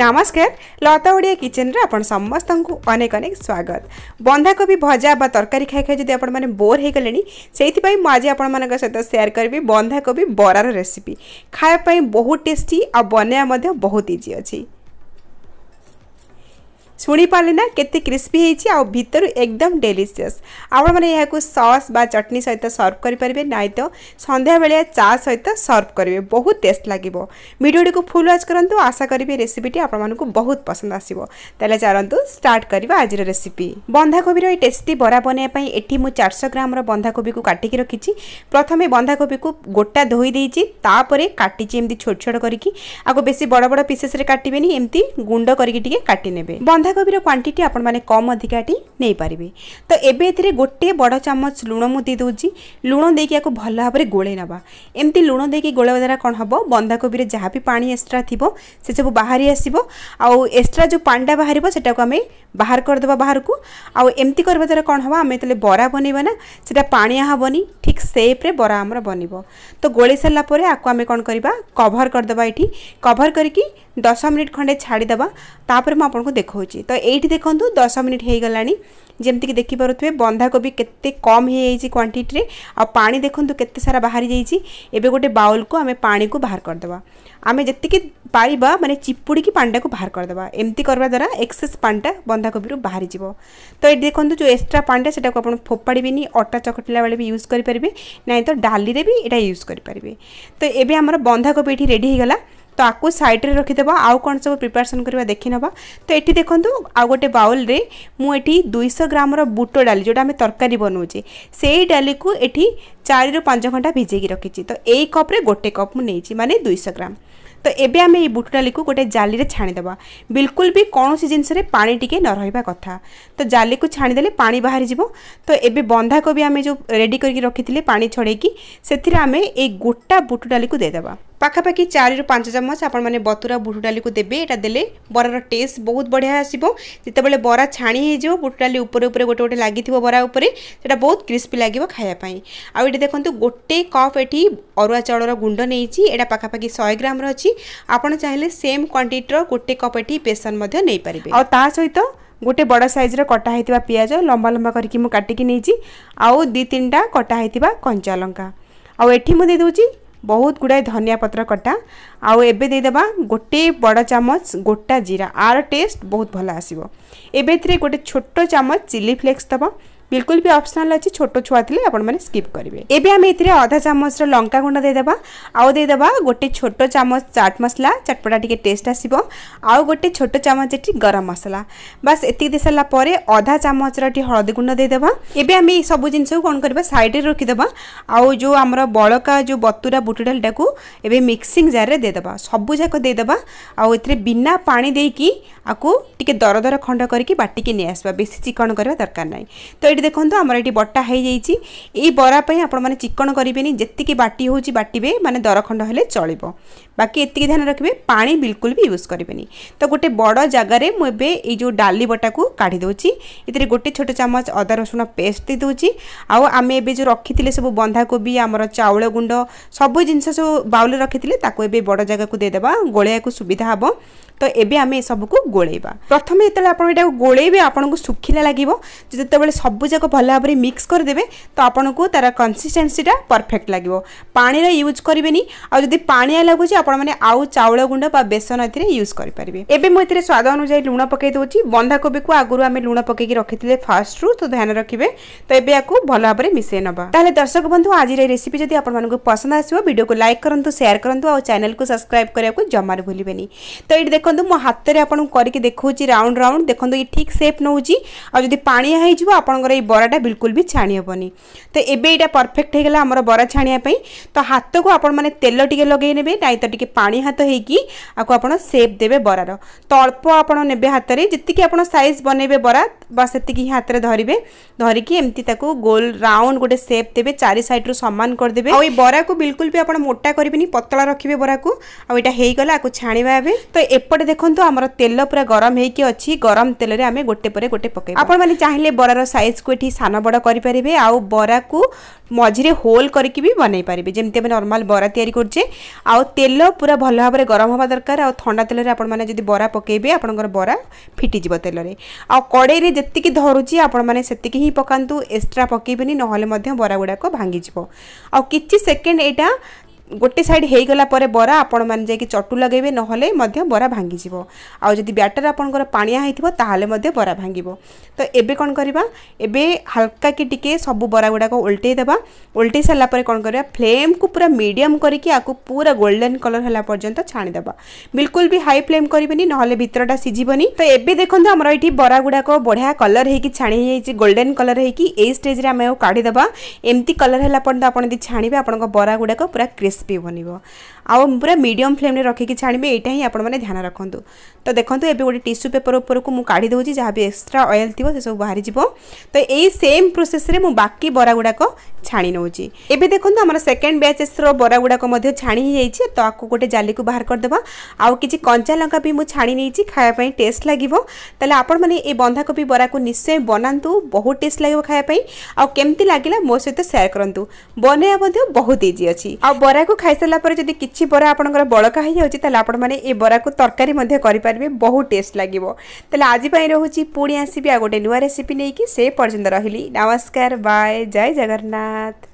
ନମସ୍କାର ଲତା ଓଡ଼ିଆ କିଚେନ୍ରେ ଆପଣ ସମସ୍ତଙ୍କୁ ଅନେକ ଅନେକ ସ୍ୱାଗତ ବନ୍ଧାକୋବି ଭଜା ବା ତରକାରୀ ଖାଇ ଖାଇ ଯଦି ଆପଣମାନେ ବୋର୍ ହୋଇଗଲେଣି ସେଇଥିପାଇଁ ମୁଁ ଆଜି ଆପଣମାନଙ୍କ ସହିତ ସେୟାର କରିବି ବନ୍ଧାକୋବି ବରାର ରେସିପି ଖାଇବା ପାଇଁ ବହୁତ ଟେଷ୍ଟି ଆଉ ବନେଇବା ମଧ୍ୟ ବହୁତ ଇଜି ଅଛି ଶୁଣିପାରିଲେ ନା କେତେ କ୍ରିସ୍ପି ହେଇଛି ଆଉ ଭିତରୁ ଏକଦମ ଡେଲିସିୟସ୍ ଆପଣମାନେ ଏହାକୁ ସସ୍ ବା ଚଟଣି ସହିତ ସର୍ଭ କରିପାରିବେ ନାହିଁ ତ ସନ୍ଧ୍ୟାବେଳିଆ ଚା ସହିତ ସର୍ଭ କରିବେ ବହୁତ ଟେଷ୍ଟ ଲାଗିବ ଭିଡ଼ିଓଟିକୁ ଫୁଲ୍ ୱାଚ୍ କରନ୍ତୁ ଆଶା କରିବି ରେସିପିଟି ଆପଣମାନଙ୍କୁ ବହୁତ ପସନ୍ଦ ଆସିବ ତାହେଲେ ଚାଲନ୍ତୁ ଷ୍ଟାର୍ଟ କରିବା ଆଜିର ରେସିପି ବନ୍ଧାକୋବିର ଏ ଟେଷ୍ଟି ବରା ବନାଇବା ପାଇଁ ଏଠି ମୁଁ ଚାରିଶହ ଗ୍ରାମର ବନ୍ଧାକୋବିକୁ କାଟିକି ରଖିଛି ପ୍ରଥମେ ବନ୍ଧାକୋବିକୁ ଗୋଟା ଧୋଇ ଦେଇଛି ତାପରେ କାଟିଛି ଏମିତି ଛୋଟ ଛୋଟ କରିକି ଆକୁ ବେଶୀ ବଡ଼ ବଡ଼ ପିସେସ୍ରେ କାଟିବେନି ଏମିତି ଗୁଣ୍ଡ କରିକି ଟିକେ କାଟିନେବେ ବନ୍ଧା ବନ୍ଧାକୋବିର କ୍ୱାଣ୍ଟିଟି ଆପଣମାନେ କମ୍ ଅଧିକାଟି ନେଇପାରିବେ ତ ଏବେ ଏଥିରେ ଗୋଟିଏ ବଡ଼ ଚାମଚ ଲୁଣ ମୁଁ ଦେଇଦେଉଛି ଲୁଣ ଦେଇକି ୟାକୁ ଭଲ ଭାବରେ ଗୋଳେଇ ନେବା ଏମିତି ଲୁଣ ଦେଇକି ଗୋଳେଇବା ଦ୍ୱାରା କ'ଣ ହେବ ବନ୍ଧାକୋବିରେ ଯାହା ବି ପାଣି ଏକ୍ସଟ୍ରା ଥିବ ସେସବୁ ବାହାରି ଆସିବ ଆଉ ଏକ୍ସଟ୍ରା ଯେଉଁ ପାଣିଟା ବାହାରିବ ସେଟାକୁ ଆମେ ବାହାର କରିଦେବା ବାହାରକୁ ଆଉ ଏମିତି କରିବା ଦ୍ୱାରା କ'ଣ ହେବ ଆମେ ଯେତେବେଳେ ବରା ବନେଇବା ନା ସେଇଟା ପାଣିଆ ହେବନି ଠିକ୍ ସେପ୍ରେ ବରା ଆମର ବନିବ ତ ଗୋଳେଇ ସାରିଲା ପରେ ଆକୁ ଆମେ କ'ଣ କରିବା କଭର୍ କରିଦେବା ଏଇଠି କଭର୍ କରିକି ଦଶ ମିନିଟ୍ ଖଣ୍ଡେ ଛାଡ଼ିଦେବା ତାପରେ ମୁଁ ଆପଣଙ୍କୁ ଦେଖାଉଛି ତ ଏଇଠି ଦେଖନ୍ତୁ ଦଶ ମିନିଟ୍ ହୋଇଗଲାଣି ଯେମିତିକି ଦେଖିପାରୁଥିବେ ବନ୍ଧାକୋବି କେତେ କମ୍ ହେଇଯାଇଛି କ୍ୱାଣ୍ଟିଟିରେ ଆଉ ପାଣି ଦେଖନ୍ତୁ କେତେ ସାରା ବାହାରି ଯାଇଛି ଏବେ ଗୋଟେ ବାଉଲ୍କୁ ଆମେ ପାଣିକୁ ବାହାର କରିଦେବା ଆମେ ଯେତିକି ପାରିବା ମାନେ ଚିପୁଡ଼ିକି ପାଣିଟାକୁ ବାହାର କରିଦେବା ଏମିତି କରିବା ଦ୍ୱାରା ଏକ୍ସେସ୍ ପାଣିଟା ବନ୍ଧାକୋବିରୁ ବାହାରିଯିବ ତ ଏଠି ଦେଖନ୍ତୁ ଯେଉଁ ଏକ୍ସଟ୍ରା ପାଣିଟା ସେଟାକୁ ଆପଣ ଫୋପାଡ଼ିବେନି ଅଟା ଚକଟିଲା ବେଳେ ବି ୟୁଜ୍ କରିପାରିବେ ନାହିଁ ତ ଡାଲିରେ ବି ଏଇଟା ୟୁଜ୍ କରିପାରିବେ ତ ଏବେ ଆମର ବନ୍ଧାକୋବି ଏଠି ରେଡ଼ି ହେଇଗଲା তো আকু সাইড্রে রখিদেবা আউ কোণ সব প্রিপারেসন করা দেখি নেবা তো এটি দেখুন আউ গোটে বাউলরে মু এটি দুইশ গ্রামর বুট ডালি যেটা আমি তরকারি বনাউছে সেই ডালিকু এটি চারি পাঁচ ঘন্টা ভিজাইকি রকিছি তো এই কপ্রে গোটে কপ মু নেইছি মানে দুইশ গ্রাম তো এবে আমি এই বুট ডালিকু গোটে জালিরে ছাণিদেবা বিলকুল বি কৌশি জিনিসের পা টিকি ন রহবা কথা তো জালিকু ছাণিদেলে পা বাহারি যাব তো এবে বন্ধাকোবি আমি যে রেডি করি রক্ষি পা ছড়াইকি সেতিরে আমি এই গোটা বুট ডালিকু দেদেবা পাখাপাখি চারি ପାଞ୍ଚ ଚାମଚ ଆପଣମାନେ ବତୁରା ବୁଟ ଡାଲିକୁ ଦେବେ ଏଇଟା ଦେଲେ ବରାର ଟେଷ୍ଟ ବହୁତ ବଢ଼ିଆ ଆସିବ ଯେତେବେଳେ ବରା ଛାଣି ହେଇଯିବ ବୁଟ ଡାଲି ଉପରେ ଉପରେ ଗୋଟେ ଗୋଟେ ଲାଗିଥିବ ବରା ଉପରେ ସେଇଟା ବହୁତ କ୍ରିସ୍ପି ଲାଗିବ ଖାଇବା ପାଇଁ ଆଉ ଏଠି ଦେଖନ୍ତୁ ଗୋଟେ କପ୍ ଏଠି ଅରୁଆ ଚାଉଳର ଗୁଣ୍ଡ ନେଇଛି ଏଇଟା ପାଖାପାଖି ଶହେ ଗ୍ରାମର ଅଛି ଆପଣ ଚାହିଁଲେ ସେମ୍ କ୍ୱାଣ୍ଟିଟିର ଗୋଟେ କପ୍ ଏଠି ବେସନ ମଧ୍ୟ ନେଇପାରିବେ ଆଉ ତା ସହିତ ଗୋଟେ ବଡ଼ ସାଇଜ୍ର କଟା ହେଇଥିବା ପିଆଜ ଲମ୍ବା ଲମ୍ବା କରିକି ମୁଁ କାଟିକି ନେଇଛି ଆଉ ଦୁଇ ତିନିଟା କଟା ହେଇଥିବା କଞ୍ଚା ଲଙ୍କା ଆଉ ଏଠି ମୁଁ ଦେଇଦେଉଛି ବହୁତ ଗୁଡ଼ାଏ ଧନିଆ ପତ୍ର କଟା ଆଉ ଏବେ ଦେଇଦେବା ଗୋଟେ ବଡ଼ ଚାମଚ ଗୋଟା ଜିରା ଆର ଟେଷ୍ଟ ବହୁତ ଭଲ ଆସିବ ଏବେ ଏଥିରେ ଗୋଟେ ଛୋଟ ଚାମଚ ଚିଲି ଫ୍ଲେକ୍ସ ଦେବ ବିଲକୁଲ ବି ଅପସନାଲ୍ ଅଛି ଛୋଟ ଛୁଆ ଥିଲେ ଆପଣମାନେ ସ୍କିପ୍ କରିବେ ଏବେ ଆମେ ଏଥିରେ ଅଧା ଚାମଚର ଲଙ୍କା ଗୁଣ୍ଡ ଦେଇଦେବା ଆଉ ଦେଇଦେବା ଗୋଟେ ଛୋଟ ଚାମଚ ଚାଟ୍ ମସଲା ଚଟପଟା ଟିକେ ଟେଷ୍ଟ ଆସିବ ଆଉ ଗୋଟେ ଛୋଟ ଚାମଚ ଏଠି ଗରମ ମସଲା ବାସ୍ ଏତିକି ଦେଇ ସାରିଲା ପରେ ଅଧା ଚାମଚର ଏଠି ହଳଦୀ ଗୁଣ୍ଡ ଦେଇଦେବା ଏବେ ଆମେ ଏଇ ସବୁ ଜିନିଷକୁ କ'ଣ କରିବା ସାଇଡ଼ରେ ରଖିଦେବା ଆଉ ଯେଉଁ ଆମର ବଳକା ଯେଉଁ ବତୁରା ବୁଟ ଡାଲିଟାକୁ ଏବେ ମିକ୍ସିଂ ଜାର୍ରେ ଦେଇଦେବା ସବୁଯାକ ଦେଇଦେବା ଆଉ ଏଥିରେ ବିନା ପାଣି ଦେଇକି ଆକୁ ଟିକେ ଦର ଦର ଖଣ୍ଡ କରିକି ବାଟିକି ନେଇ ଆସିବା ବେଶୀ ଚିକଣ କରିବା ଦରକାର ନାହିଁ ତ এটি দেখুন আমার এটি বটা হয়ে যাইছি এই বরা আপনার চিকন করবেনি যেত বাটি হচ্ছে বাটবে মানে দরখণ্ড হলে চলব বাকি এত ধ্যান রাখবে পা বিলকুল বি ইউজ করবেনি তো গোটে বড় জায়গায় মু এবে এই যে ডালি বটাকু কাঢ়ি দেছি এতে গোটে ছোট চামচ অদা রসুণ পেস্ট দিয়ে দেছি আমি এবে যে রক্ষিলে সব বন্ধাকোবি আমার চাউল গুণ্ড সবু জিনিস সব বাউলে রক্ষিলে তাকে এবে বড় জায়গাকে দিয়ে দেবা গোলাইয়া সুবিধা হব ତ ଏବେ ଆମେ ଏସବୁକୁ ଗୋଳେଇବା ପ୍ରଥମେ ଯେତେବେଳେ ଆପଣ ଏଟାକୁ ଗୋଳେଇବେ ଆପଣଙ୍କୁ ଶୁଖିଲା ଲାଗିବ ଯେତେବେଳେ ସବୁଯାକ ଭଲ ଭାବରେ ମିକ୍ସ କରିଦେବେ ତ ଆପଣଙ୍କୁ ତା'ର କନସିଷ୍ଟେନ୍ସିଟା ପରଫେକ୍ଟ ଲାଗିବ ପାଣିର ୟୁଜ୍ କରିବେନି ଆଉ ଯଦି ପାଣିଆ ଲାଗୁଛି ଆପଣମାନେ ଆଉ ଚାଉଳ ଗୁଣ୍ଡ ବା ବେସନ ଏଥିରେ ୟୁଜ୍ କରିପାରିବେ ଏବେ ମୁଁ ଏଥିରେ ସ୍ୱାଦ ଅନୁଯାୟୀ ଲୁଣ ପକାଇ ଦେଉଛି ବନ୍ଧାକୋବିକୁ ଆଗରୁ ଆମେ ଲୁଣ ପକାଇକି ରଖିଥିଲେ ଫାର୍ଷ୍ଟରୁ ତ ଧ୍ୟାନ ରଖିବେ ତ ଏବେ ୟାକୁ ଭଲ ଭାବରେ ମିଶାଇ ନେବା ତାହେଲେ ଦର୍ଶକ ବନ୍ଧୁ ଆଜିର ଏ ରେସିପି ଯଦି ଆପଣମାନଙ୍କୁ ପସନ୍ଦ ଆସିବ ଭିଡ଼ିଓକୁ ଲାଇକ୍ କରନ୍ତୁ ସେୟାର କରନ୍ତୁ ଆଉ ଚ୍ୟାନେଲକୁ ସବସ୍କ୍ରାଇବ୍ କରିବାକୁ ଜମାରୁ ଭୁଲିବେନି ତ ଏଇଠି ଦେଖ দেখুন মো হাতের আপনার করি দেখছি রাউন্ড রাউন্ড দেখুন এই ঠিক সেপ নেଉଛି আদি পাণিয়া হয়ে যাব আপনার এই বরাটা বিলকুল বি ছাড়ি হবনি তো এবে এটা পরফেক্ট হয়ে গেল আমার বরা ছাড়িয়া তো হাতকু আপনার তেল টিকে লগাই নেবে নাই তো টিকে পাণি হাত হয়েকি আকু আপনার সেপ দেবে বরার তো অল্প আপনার নেবে হাতের যেতিকি আপনার সাইজ বনাইবে বরা বা সেতিকি ହିଁ ହାତରେ ଧରିବେ ଧରିକି ଏମିତି ତାକୁ ଗୋଲ ରାଉଣ୍ଡ ଗୋଟେ ସେପ୍ ଦେବେ ଚାରି ସାଇଡ଼ରୁ ସମାନ କରିଦେବେ ଆଉ ଏଇ ବରାକୁ ବିଲକୁଲ ବି ଆପଣ ମୋଟା କରିବେନି ପତଳା ରଖିବେ ବରାକୁ ଆଉ ଏଇଟା ହେଇଗଲା ଆକୁ ଛାଣିବା ଏବେ ତ ଏପଟେ ଏପଟେ ଦେଖନ୍ତୁ ଆମର ତେଲ ପୁରା ଗରମ ହେଇକି ଅଛି ଗରମ ତେଲରେ ଆମେ ଗୋଟେ ପରେ ଗୋଟେ ପକାଇବା ଆପଣମାନେ ଚାହିଁଲେ ବରାର ସାଇଜ୍କୁ ଏଠି ସାନ ବଡ଼ କରିପାରିବେ ଆଉ ବରାକୁ ମଝିରେ ହୋଲ୍ କରିକି ବି ବନେଇ ପାରିବେ ଯେମିତି ଆମେ ନର୍ମାଲ୍ ବରା ତିଆରି କରୁଛେ ଆଉ ତେଲ ପୁରା ଭଲ ଭାବରେ ଗରମ ହେବା ଦରକାର ଆଉ ଥଣ୍ଡା ତେଲରେ ଆପଣମାନେ ଯଦି ବରା ପକାଇବେ ଆପଣଙ୍କର ବରା ଫିଟିଯିବ ତେଲରେ ଆଉ କଡ଼େଇରେ ଯେତିକି ଧରୁଛି ଆପଣମାନେ ସେତିକି ହିଁ ପକାନ୍ତୁ ଏକ୍ସଟ୍ରା ପକାଇବେନି ନହେଲେ ମଧ୍ୟ ବରା ଗୁଡ଼ାକ ଭାଙ୍ଗିଯିବ ଆଉ କିଛି ସେକେଣ୍ଡ ଏଇଟା ଗୋଟେ ସାଇଡ଼୍ ହେଇଗଲା ପରେ ବରା ଆପଣମାନେ ଯାଇକି ଚଟୁ ଲଗାଇବେ ନହେଲେ ମଧ୍ୟ ବରା ଭାଙ୍ଗିଯିବ ଆଉ ଯଦି ବ୍ୟାଟର ଆପଣଙ୍କର ପାଣିଆ ହେଇଥିବ ତାହେଲେ ମଧ୍ୟ ବରା ଭାଙ୍ଗିବ ତ ଏବେ କ'ଣ କରିବା ଏବେ ହାଲକା କି ଟିକେ ସବୁ ବରା ଗୁଡ଼ାକ ଓଲଟେଇ ଦେବା ଓଲଟେଇ ସାରିଲା ପରେ କ'ଣ କରିବା ଫ୍ଲେମ୍କୁ ପୁରା ମିଡ଼ିୟମ୍ କରିକି ଆକୁ ପୁରା ଗୋଲ୍ଡେନ୍ କଲର୍ ହେଲା ପର୍ଯ୍ୟନ୍ତ ଛାଣିଦେବା ବିଲକୁଲ ବି ହାଇ ଫ୍ଲେମ୍ କରିବେନି ନହେଲେ ଭିତରଟା ସିଝିବନି ତ ଏବେ ଦେଖନ୍ତୁ ଆମର ଏଠି ବରା ଗୁଡ଼ାକ ବଢ଼ିଆ କଲର୍ ହେଇକି ଛାଣି ହେଇଯାଇଛି ଗୋଲ୍ଡେନ୍ କଲର୍ ହେଇକି ଏଇ ଷ୍ଟେଜ୍ରେ ଆମେ ଆଉ କାଢ଼ିଦେବା ଏମିତି କଲର୍ ହେଲା ପର୍ଯ୍ୟନ୍ତ ଆପଣ ଯଦି ଛାଣିବେ ଆପଣଙ୍କ ବରା ଗୁଡ଼ାକ ପୁରା କ୍ରିସ୍ ক্রিস্পি বনব আপুরা মিডিয়ম ফ্লেমে রখিকি ছাড়বে এইটা হি আপনার ধ্যান রাখতু তো দেখুন এবে গোটে টিস্যু পেপর উপরক মু কাড়ি দেছি যা বি এক্সট্রা অয়েল থাকবে সেসব বাহারি যাব তো এই সেম প্রোসেসে মু বাকি বরা গুড়াক ଛାଣି ନେଉଛି ଏବେ ଦେଖନ୍ତୁ ଆମର ସେକେଣ୍ଡ ବ୍ୟାଚେସ୍ର ବରା ଗୁଡ଼ାକ ମଧ୍ୟ ଛାଣି ହେଇଯାଇଛି ତ ଆକୁ ଗୋଟେ ଜାଲିକୁ ବାହାର କରିଦେବା ଆଉ କିଛି କଞ୍ଚା ଲଙ୍କା ବି ମୁଁ ଛାଣି ନେଇଛି ଖାଇବା ପାଇଁ ଟେଷ୍ଟ ଲାଗିବ ତାହେଲେ ଆପଣମାନେ ଏ ବନ୍ଧାକୋବି ବରାକୁ ନିଶ୍ଚୟ ବନାନ୍ତୁ ବହୁତ ଟେଷ୍ଟ ଲାଗିବ ଖାଇବା ପାଇଁ ଆଉ କେମିତି ଲାଗିଲା ମୋ ସହିତ ସେୟାର କରନ୍ତୁ ବନେଇବା ମଧ୍ୟ ବହୁତ ଇଜି ଅଛି ଆଉ ବରାକୁ ଖାଇସାରିଲା ପରେ ଯଦି କିଛି ବରା ଆପଣଙ୍କର ବଳକା ହେଇଯାଉଛି ତାହେଲେ ଆପଣମାନେ ଏ ବରାକୁ ତରକାରୀ ମଧ୍ୟ କରିପାରିବେ ବହୁତ ଟେଷ୍ଟ ଲାଗିବ ତାହେଲେ ଆଜି ପାଇଁ ରହୁଛି ପୁଣି ଆସିବି ଆଉ ଗୋଟେ ନୂଆ ରେସିପି ନେଇକି ସେ ପର୍ଯ୍ୟନ୍ତ ରହିଲି ନମସ୍କାର ବାଏ ଜୟ ଜଗନ୍ନାଥ munkát,